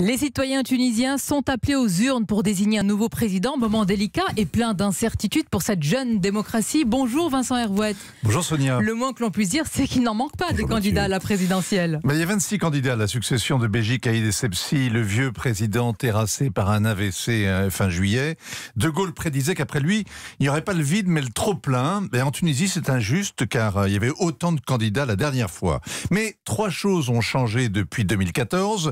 Les citoyens tunisiens sont appelés aux urnes pour désigner un nouveau président. Moment délicat et plein d'incertitudes pour cette jeune démocratie. Bonjour Vincent Hervouette. Bonjour Sonia. Le moins que l'on puisse dire, c'est qu'il n'en manque pas de candidats à la présidentielle. Mais il y a 26 candidats à la succession de Béji Caïd Essebsi, le vieux président terrassé par un AVC euh, fin juillet. De Gaulle prédisait qu'après lui, il n'y aurait pas le vide mais le trop-plein. Mais en Tunisie, c'est injuste car euh, il y avait autant de candidats la dernière fois. Mais trois choses ont changé depuis 2014.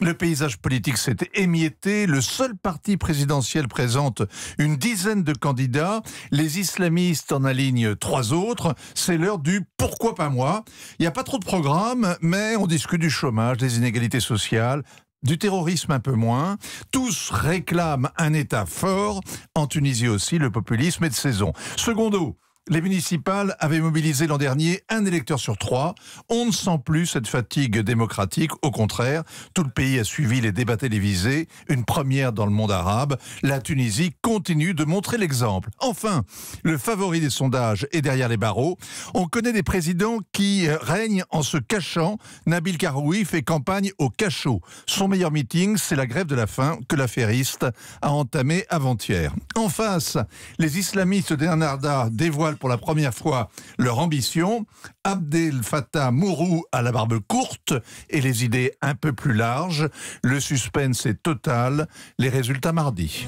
Le pays visage politique s'est émietté. Le seul parti présidentiel présente une dizaine de candidats. Les islamistes en alignent trois autres. C'est l'heure du pourquoi pas moi. Il n'y a pas trop de programme, mais on discute du chômage, des inégalités sociales, du terrorisme un peu moins. Tous réclament un État fort. En Tunisie aussi, le populisme est de saison. Secondo, les municipales avaient mobilisé l'an dernier un électeur sur trois. On ne sent plus cette fatigue démocratique. Au contraire, tout le pays a suivi les débats télévisés, une première dans le monde arabe. La Tunisie continue de montrer l'exemple. Enfin, le favori des sondages est derrière les barreaux. On connaît des présidents qui règnent en se cachant. Nabil Karoui fait campagne au cachot. Son meilleur meeting, c'est la grève de la faim que l'affairiste a entamée avant-hier. En face, les islamistes d'Ernarda dévoilent pour la première fois leur ambition. Abdel Fattah Mourou à la barbe courte et les idées un peu plus larges. Le suspense est total. Les résultats mardi.